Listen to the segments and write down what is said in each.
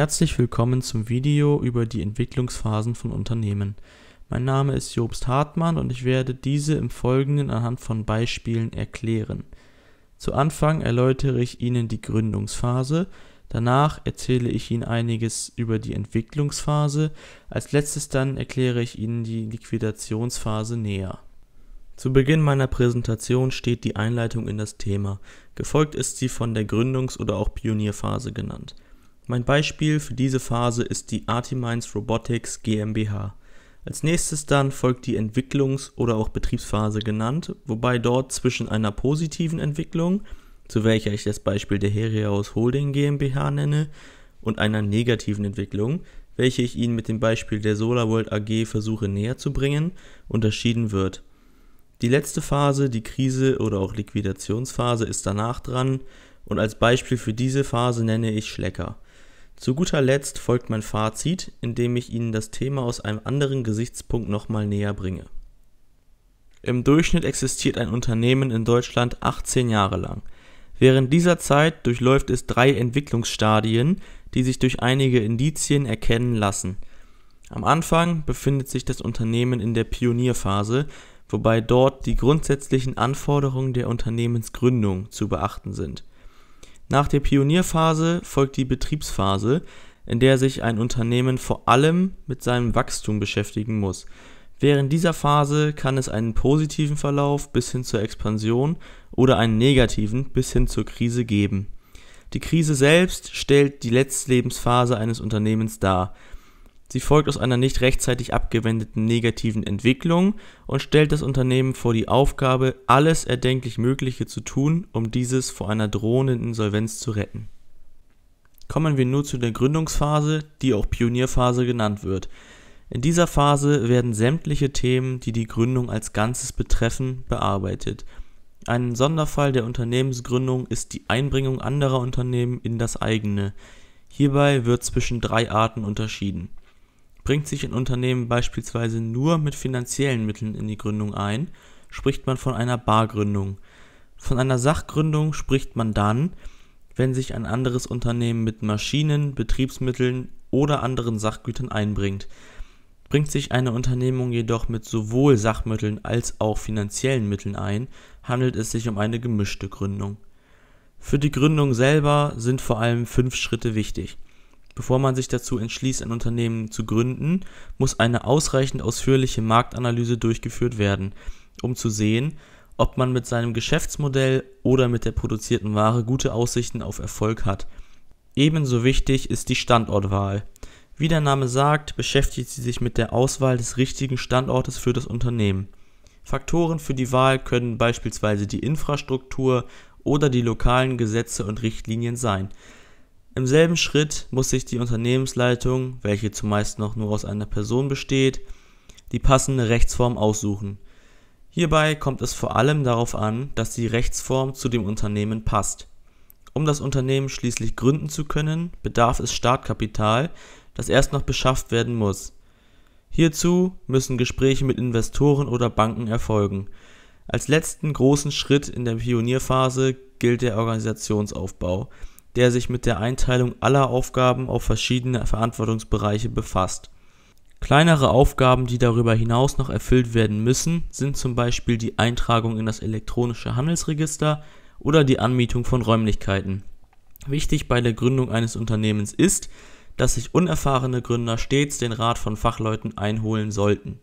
Herzlich willkommen zum Video über die Entwicklungsphasen von Unternehmen. Mein Name ist Jobst Hartmann und ich werde diese im Folgenden anhand von Beispielen erklären. Zu Anfang erläutere ich Ihnen die Gründungsphase, danach erzähle ich Ihnen einiges über die Entwicklungsphase, als letztes dann erkläre ich Ihnen die Liquidationsphase näher. Zu Beginn meiner Präsentation steht die Einleitung in das Thema, gefolgt ist sie von der Gründungs- oder auch Pionierphase genannt. Mein Beispiel für diese Phase ist die Artimines Robotics GmbH. Als nächstes dann folgt die Entwicklungs- oder auch Betriebsphase genannt, wobei dort zwischen einer positiven Entwicklung, zu welcher ich das Beispiel der Heriaus Holding GmbH nenne, und einer negativen Entwicklung, welche ich Ihnen mit dem Beispiel der SolarWorld AG versuche näher zu bringen, unterschieden wird. Die letzte Phase, die Krise oder auch Liquidationsphase, ist danach dran und als Beispiel für diese Phase nenne ich Schlecker. Zu guter Letzt folgt mein Fazit, in dem ich Ihnen das Thema aus einem anderen Gesichtspunkt nochmal näher bringe. Im Durchschnitt existiert ein Unternehmen in Deutschland 18 Jahre lang. Während dieser Zeit durchläuft es drei Entwicklungsstadien, die sich durch einige Indizien erkennen lassen. Am Anfang befindet sich das Unternehmen in der Pionierphase, wobei dort die grundsätzlichen Anforderungen der Unternehmensgründung zu beachten sind. Nach der Pionierphase folgt die Betriebsphase, in der sich ein Unternehmen vor allem mit seinem Wachstum beschäftigen muss. Während dieser Phase kann es einen positiven Verlauf bis hin zur Expansion oder einen negativen bis hin zur Krise geben. Die Krise selbst stellt die letzte Lebensphase eines Unternehmens dar Sie folgt aus einer nicht rechtzeitig abgewendeten negativen Entwicklung und stellt das Unternehmen vor die Aufgabe, alles erdenklich Mögliche zu tun, um dieses vor einer drohenden Insolvenz zu retten. Kommen wir nun zu der Gründungsphase, die auch Pionierphase genannt wird. In dieser Phase werden sämtliche Themen, die die Gründung als Ganzes betreffen, bearbeitet. Ein Sonderfall der Unternehmensgründung ist die Einbringung anderer Unternehmen in das eigene. Hierbei wird zwischen drei Arten unterschieden. Bringt sich ein Unternehmen beispielsweise nur mit finanziellen Mitteln in die Gründung ein, spricht man von einer Bar-Gründung. Von einer Sachgründung spricht man dann, wenn sich ein anderes Unternehmen mit Maschinen, Betriebsmitteln oder anderen Sachgütern einbringt. Bringt sich eine Unternehmung jedoch mit sowohl Sachmitteln als auch finanziellen Mitteln ein, handelt es sich um eine gemischte Gründung. Für die Gründung selber sind vor allem fünf Schritte wichtig. Bevor man sich dazu entschließt, ein Unternehmen zu gründen, muss eine ausreichend ausführliche Marktanalyse durchgeführt werden, um zu sehen, ob man mit seinem Geschäftsmodell oder mit der produzierten Ware gute Aussichten auf Erfolg hat. Ebenso wichtig ist die Standortwahl. Wie der Name sagt, beschäftigt sie sich mit der Auswahl des richtigen Standortes für das Unternehmen. Faktoren für die Wahl können beispielsweise die Infrastruktur oder die lokalen Gesetze und Richtlinien sein. Im selben Schritt muss sich die Unternehmensleitung, welche zumeist noch nur aus einer Person besteht, die passende Rechtsform aussuchen. Hierbei kommt es vor allem darauf an, dass die Rechtsform zu dem Unternehmen passt. Um das Unternehmen schließlich gründen zu können, bedarf es Startkapital, das erst noch beschafft werden muss. Hierzu müssen Gespräche mit Investoren oder Banken erfolgen. Als letzten großen Schritt in der Pionierphase gilt der Organisationsaufbau der sich mit der Einteilung aller Aufgaben auf verschiedene Verantwortungsbereiche befasst. Kleinere Aufgaben, die darüber hinaus noch erfüllt werden müssen, sind zum Beispiel die Eintragung in das elektronische Handelsregister oder die Anmietung von Räumlichkeiten. Wichtig bei der Gründung eines Unternehmens ist, dass sich unerfahrene Gründer stets den Rat von Fachleuten einholen sollten.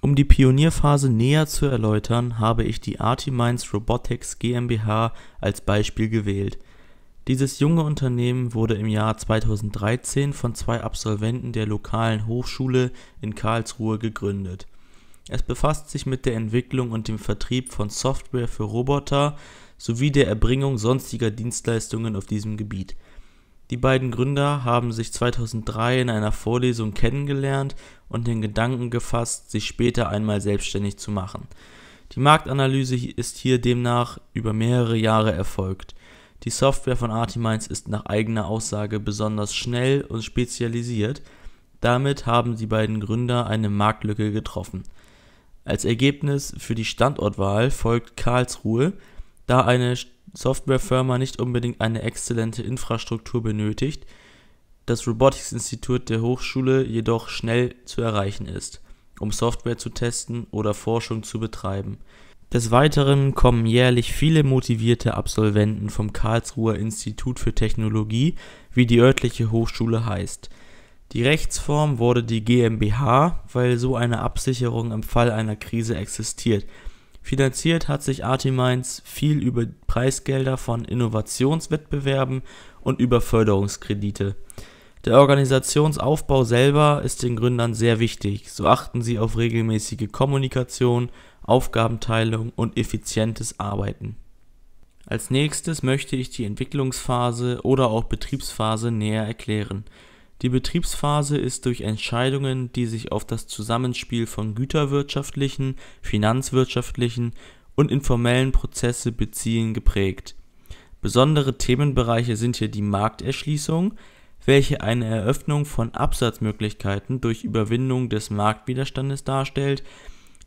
Um die Pionierphase näher zu erläutern, habe ich die Artiminds Robotics GmbH als Beispiel gewählt. Dieses junge Unternehmen wurde im Jahr 2013 von zwei Absolventen der lokalen Hochschule in Karlsruhe gegründet. Es befasst sich mit der Entwicklung und dem Vertrieb von Software für Roboter sowie der Erbringung sonstiger Dienstleistungen auf diesem Gebiet. Die beiden Gründer haben sich 2003 in einer Vorlesung kennengelernt und den Gedanken gefasst, sich später einmal selbstständig zu machen. Die Marktanalyse ist hier demnach über mehrere Jahre erfolgt die Software von Artminds ist nach eigener Aussage besonders schnell und spezialisiert, damit haben die beiden Gründer eine Marktlücke getroffen. Als Ergebnis für die Standortwahl folgt Karlsruhe, da eine Softwarefirma nicht unbedingt eine exzellente Infrastruktur benötigt, das Robotics-Institut der Hochschule jedoch schnell zu erreichen ist, um Software zu testen oder Forschung zu betreiben des Weiteren kommen jährlich viele motivierte Absolventen vom Karlsruher Institut für Technologie, wie die örtliche Hochschule heißt. Die Rechtsform wurde die GmbH, weil so eine Absicherung im Fall einer Krise existiert. Finanziert hat sich Artimains viel über Preisgelder von Innovationswettbewerben und über Förderungskredite. Der Organisationsaufbau selber ist den Gründern sehr wichtig, so achten sie auf regelmäßige Kommunikation, Aufgabenteilung und effizientes Arbeiten. Als nächstes möchte ich die Entwicklungsphase oder auch Betriebsphase näher erklären. Die Betriebsphase ist durch Entscheidungen, die sich auf das Zusammenspiel von güterwirtschaftlichen, finanzwirtschaftlichen und informellen Prozesse beziehen, geprägt. Besondere Themenbereiche sind hier die Markterschließung, welche eine Eröffnung von Absatzmöglichkeiten durch Überwindung des Marktwiderstandes darstellt,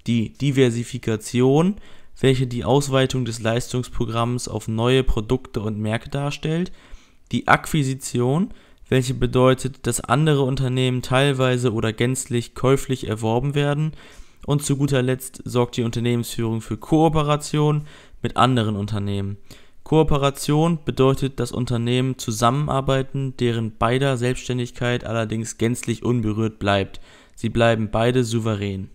die Diversifikation, welche die Ausweitung des Leistungsprogramms auf neue Produkte und Märkte darstellt, die Akquisition, welche bedeutet, dass andere Unternehmen teilweise oder gänzlich käuflich erworben werden, und zu guter Letzt sorgt die Unternehmensführung für Kooperation mit anderen Unternehmen. Kooperation bedeutet, dass Unternehmen zusammenarbeiten, deren beider Selbstständigkeit allerdings gänzlich unberührt bleibt, sie bleiben beide souverän.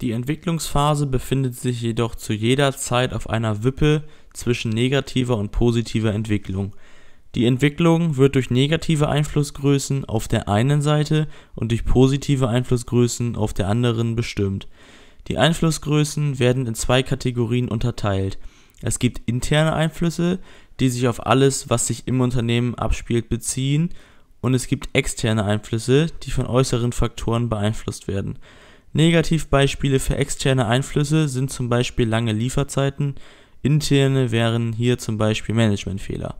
Die Entwicklungsphase befindet sich jedoch zu jeder Zeit auf einer Wippe zwischen negativer und positiver Entwicklung. Die Entwicklung wird durch negative Einflussgrößen auf der einen Seite und durch positive Einflussgrößen auf der anderen bestimmt. Die Einflussgrößen werden in zwei Kategorien unterteilt es gibt interne Einflüsse, die sich auf alles, was sich im Unternehmen abspielt, beziehen, und es gibt externe Einflüsse, die von äußeren Faktoren beeinflusst werden. Negativbeispiele für externe Einflüsse sind zum Beispiel lange Lieferzeiten, interne wären hier zum Beispiel Managementfehler.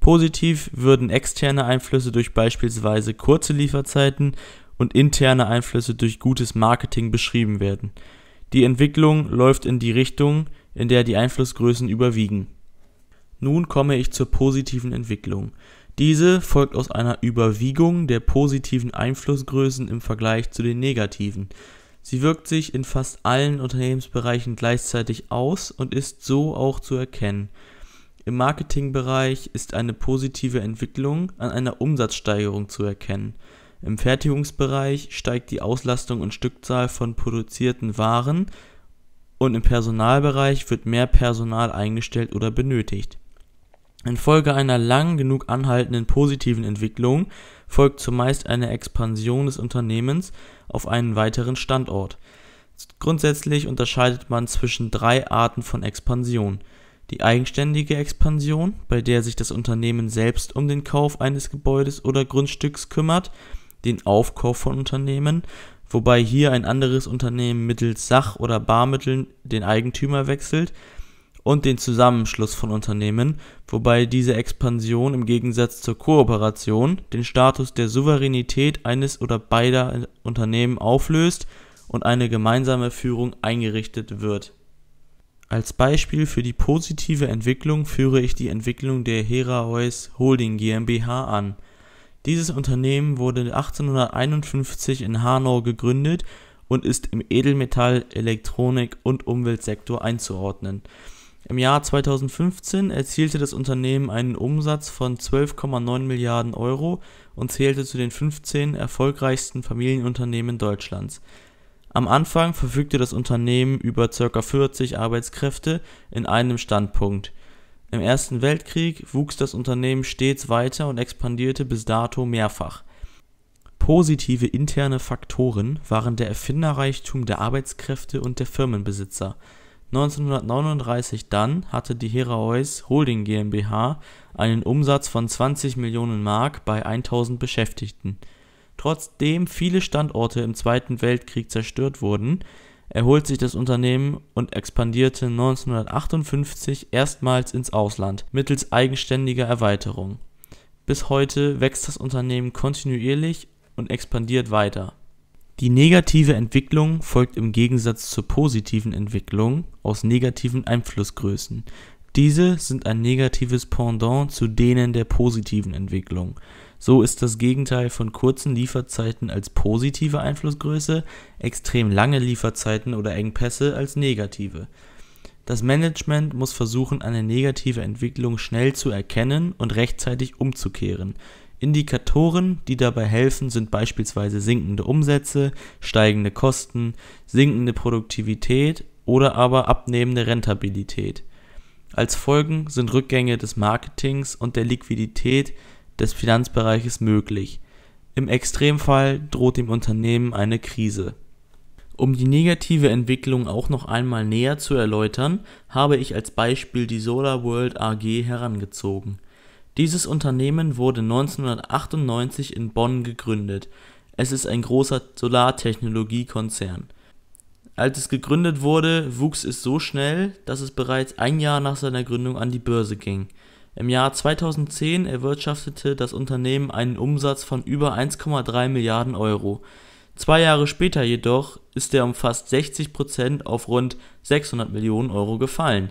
Positiv würden externe Einflüsse durch beispielsweise kurze Lieferzeiten und interne Einflüsse durch gutes Marketing beschrieben werden. Die Entwicklung läuft in die Richtung, in der die Einflussgrößen überwiegen. Nun komme ich zur positiven Entwicklung. Diese folgt aus einer Überwiegung der positiven Einflussgrößen im Vergleich zu den negativen. Sie wirkt sich in fast allen Unternehmensbereichen gleichzeitig aus und ist so auch zu erkennen. Im Marketingbereich ist eine positive Entwicklung an einer Umsatzsteigerung zu erkennen. Im Fertigungsbereich steigt die Auslastung und Stückzahl von produzierten Waren und im Personalbereich wird mehr Personal eingestellt oder benötigt. Infolge einer lang genug anhaltenden positiven Entwicklung folgt zumeist eine Expansion des Unternehmens auf einen weiteren Standort. Grundsätzlich unterscheidet man zwischen drei Arten von Expansion. Die eigenständige Expansion, bei der sich das Unternehmen selbst um den Kauf eines Gebäudes oder Grundstücks kümmert, den Aufkauf von Unternehmen wobei hier ein anderes Unternehmen mittels Sach- oder Barmitteln den Eigentümer wechselt, und den Zusammenschluss von Unternehmen, wobei diese Expansion im Gegensatz zur Kooperation den Status der Souveränität eines oder beider Unternehmen auflöst und eine gemeinsame Führung eingerichtet wird. Als Beispiel für die positive Entwicklung führe ich die Entwicklung der Heraeus Holding GmbH an dieses Unternehmen wurde 1851 in Hanau gegründet und ist im Edelmetall Elektronik und Umweltsektor einzuordnen. Im Jahr 2015 erzielte das Unternehmen einen Umsatz von 12,9 Milliarden Euro und zählte zu den 15 erfolgreichsten Familienunternehmen Deutschlands. Am Anfang verfügte das Unternehmen über ca. 40 Arbeitskräfte in einem Standpunkt im Ersten Weltkrieg wuchs das Unternehmen stets weiter und expandierte bis dato mehrfach. Positive interne Faktoren waren der Erfinderreichtum der Arbeitskräfte und der Firmenbesitzer. 1939 dann hatte die Herreeuss Holding GmbH einen Umsatz von 20 Millionen Mark bei 1000 Beschäftigten. Trotzdem viele Standorte im Zweiten Weltkrieg zerstört wurden, erholte sich das Unternehmen und expandierte 1958 erstmals ins Ausland mittels eigenständiger Erweiterung. Bis heute wächst das Unternehmen kontinuierlich und expandiert weiter. Die negative Entwicklung folgt im Gegensatz zur positiven Entwicklung aus negativen Einflussgrößen. Diese sind ein negatives Pendant zu denen der positiven Entwicklung. So ist das Gegenteil von kurzen Lieferzeiten als positive Einflussgröße, extrem lange Lieferzeiten oder Engpässe als negative. Das Management muss versuchen, eine negative Entwicklung schnell zu erkennen und rechtzeitig umzukehren. Indikatoren, die dabei helfen, sind beispielsweise sinkende Umsätze, steigende Kosten, sinkende Produktivität oder aber abnehmende Rentabilität. Als Folgen sind Rückgänge des Marketings und der Liquidität des Finanzbereiches möglich, im Extremfall droht dem Unternehmen eine Krise. Um die negative Entwicklung auch noch einmal näher zu erläutern, habe ich als Beispiel die SolarWorld AG herangezogen. Dieses Unternehmen wurde 1998 in Bonn gegründet. Es ist ein großer Solartechnologiekonzern. Als es gegründet wurde, wuchs es so schnell, dass es bereits ein Jahr nach seiner Gründung an die Börse ging. Im Jahr 2010 erwirtschaftete das Unternehmen einen Umsatz von über 1,3 Milliarden Euro. Zwei Jahre später jedoch ist er um fast 60 Prozent auf rund 600 Millionen Euro gefallen.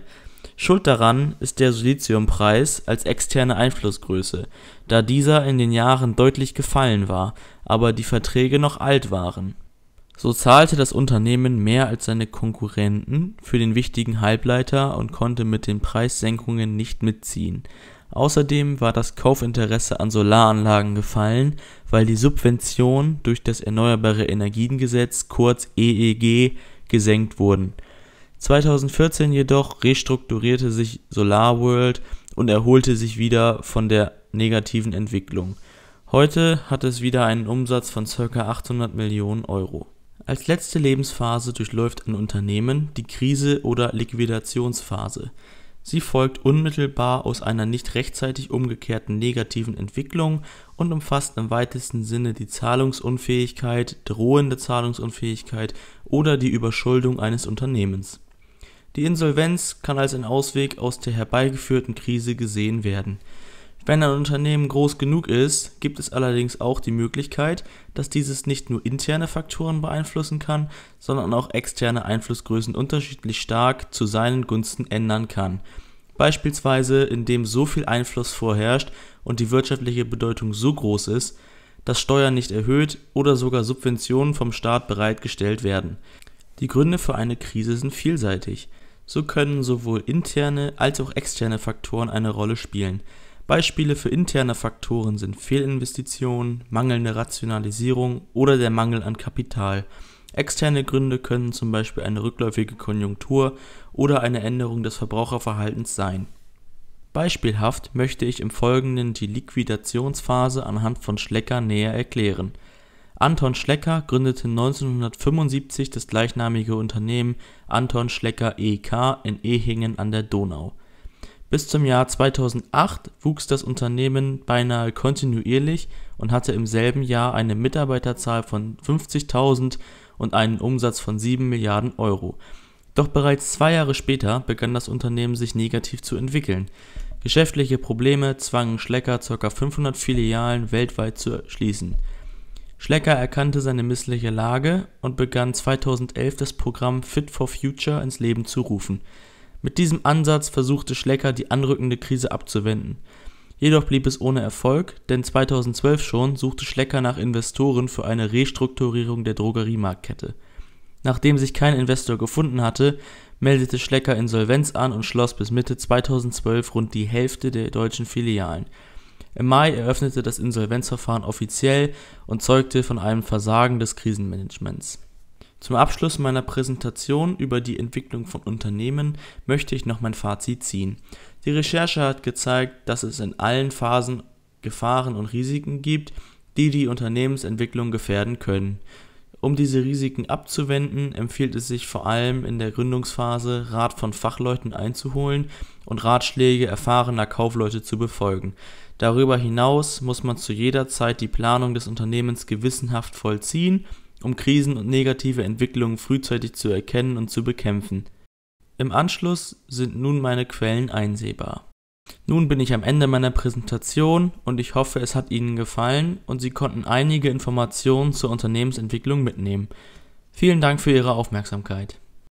Schuld daran ist der Siliziumpreis als externe Einflussgröße, da dieser in den Jahren deutlich gefallen war, aber die Verträge noch alt waren so zahlte das Unternehmen mehr als seine Konkurrenten für den wichtigen Halbleiter und konnte mit den Preissenkungen nicht mitziehen. Außerdem war das Kaufinteresse an Solaranlagen gefallen, weil die Subventionen durch das erneuerbare Energiengesetz kurz EEG gesenkt wurden. 2014 jedoch restrukturierte sich SolarWorld und erholte sich wieder von der negativen Entwicklung. Heute hat es wieder einen Umsatz von ca. 800 Millionen Euro als letzte Lebensphase durchläuft ein Unternehmen die Krise oder Liquidationsphase. Sie folgt unmittelbar aus einer nicht rechtzeitig umgekehrten negativen Entwicklung und umfasst im weitesten Sinne die Zahlungsunfähigkeit, drohende Zahlungsunfähigkeit oder die Überschuldung eines Unternehmens. Die Insolvenz kann als ein Ausweg aus der herbeigeführten Krise gesehen werden wenn ein Unternehmen groß genug ist, gibt es allerdings auch die Möglichkeit, dass dieses nicht nur interne Faktoren beeinflussen kann, sondern auch externe Einflussgrößen unterschiedlich stark zu seinen Gunsten ändern kann. Beispielsweise indem so viel Einfluss vorherrscht und die wirtschaftliche Bedeutung so groß ist, dass Steuern nicht erhöht oder sogar Subventionen vom Staat bereitgestellt werden. Die Gründe für eine Krise sind vielseitig. So können sowohl interne als auch externe Faktoren eine Rolle spielen. Beispiele für interne Faktoren sind Fehlinvestitionen, mangelnde Rationalisierung oder der Mangel an Kapital. Externe Gründe können zum Beispiel eine rückläufige Konjunktur oder eine Änderung des Verbraucherverhaltens sein. Beispielhaft möchte ich im Folgenden die Liquidationsphase anhand von Schlecker näher erklären. Anton Schlecker gründete 1975 das gleichnamige Unternehmen Anton Schlecker EK in Ehingen an der Donau bis zum Jahr 2008 wuchs das Unternehmen beinahe kontinuierlich und hatte im selben Jahr eine Mitarbeiterzahl von 50.000 und einen Umsatz von 7 Milliarden Euro. Doch bereits zwei Jahre später begann das Unternehmen sich negativ zu entwickeln. Geschäftliche Probleme zwangen Schlecker ca. 500 Filialen weltweit zu schließen. Schlecker erkannte seine missliche Lage und begann 2011 das Programm Fit for Future ins Leben zu rufen mit diesem Ansatz versuchte Schlecker die anrückende Krise abzuwenden. Jedoch blieb es ohne Erfolg, denn 2012 schon suchte Schlecker nach Investoren für eine Restrukturierung der Drogeriemarktkette. Nachdem sich kein Investor gefunden hatte, meldete Schlecker Insolvenz an und schloss bis Mitte 2012 rund die Hälfte der deutschen Filialen. Im Mai eröffnete das Insolvenzverfahren offiziell und zeugte von einem Versagen des Krisenmanagements. Zum Abschluss meiner Präsentation über die Entwicklung von Unternehmen möchte ich noch mein Fazit ziehen. Die Recherche hat gezeigt, dass es in allen Phasen Gefahren und Risiken gibt, die die Unternehmensentwicklung gefährden können. Um diese Risiken abzuwenden, empfiehlt es sich vor allem in der Gründungsphase, Rat von Fachleuten einzuholen und Ratschläge erfahrener Kaufleute zu befolgen. Darüber hinaus muss man zu jeder Zeit die Planung des Unternehmens gewissenhaft vollziehen um Krisen und negative Entwicklungen frühzeitig zu erkennen und zu bekämpfen. Im Anschluss sind nun meine Quellen einsehbar. Nun bin ich am Ende meiner Präsentation und ich hoffe, es hat Ihnen gefallen und Sie konnten einige Informationen zur Unternehmensentwicklung mitnehmen. Vielen Dank für Ihre Aufmerksamkeit.